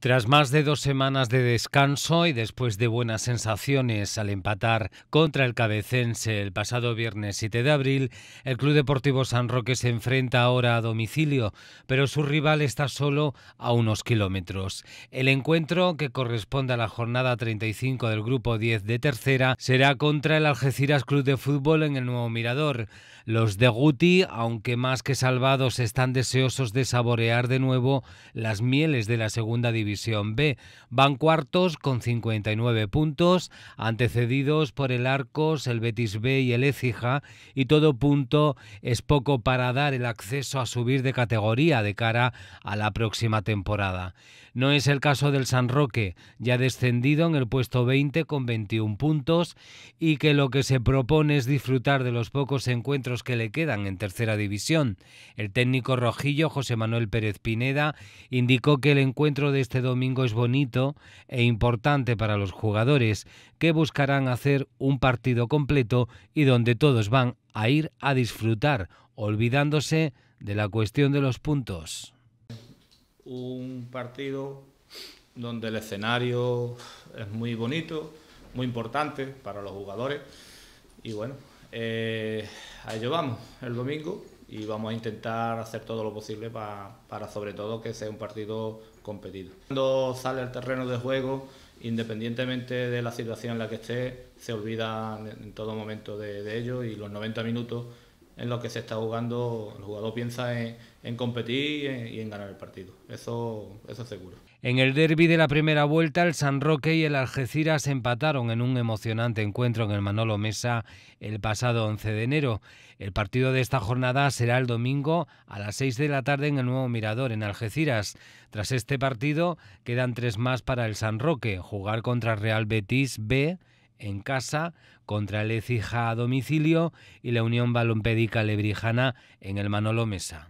Tras más de dos semanas de descanso y después de buenas sensaciones al empatar contra el cabecense el pasado viernes 7 de abril, el Club Deportivo San Roque se enfrenta ahora a domicilio, pero su rival está solo a unos kilómetros. El encuentro, que corresponde a la jornada 35 del Grupo 10 de Tercera, será contra el Algeciras Club de Fútbol en el Nuevo Mirador. Los de Guti, aunque más que salvados, están deseosos de saborear de nuevo las mieles de la segunda división B. Van cuartos con 59 puntos, antecedidos por el Arcos, el Betis B y el Écija, y todo punto es poco para dar el acceso a subir de categoría de cara a la próxima temporada. No es el caso del San Roque, ya descendido en el puesto 20 con 21 puntos y que lo que se propone es disfrutar de los pocos encuentros que le quedan en tercera división. El técnico rojillo José Manuel Pérez Pineda indicó que el encuentro de este este domingo es bonito e importante para los jugadores, que buscarán hacer un partido completo y donde todos van a ir a disfrutar, olvidándose de la cuestión de los puntos. Un partido donde el escenario es muy bonito, muy importante para los jugadores y bueno, ahí eh, a ello vamos el domingo y vamos a intentar hacer todo lo posible para, sobre todo que sea un partido competido. Cuando sale al terreno de juego, independientemente de la situación en la que esté, se olvida en todo momento de, de ello y los 90 minutos en lo que se está jugando, el jugador piensa en, competir y en, ganar el partido. Eso, eso es seguro. En el derby de la primera vuelta, el San Roque y el Algeciras empataron en un emocionante encuentro en el Manolo Mesa el pasado 11 de enero. El partido de esta jornada será el domingo a las 6 de la tarde en el nuevo Mirador, en Algeciras. Tras este partido, quedan tres más para el San Roque: jugar contra Real Betis B en casa, contra el Ecija a domicilio y la Unión Balompédica Lebrijana en el Manolo Mesa.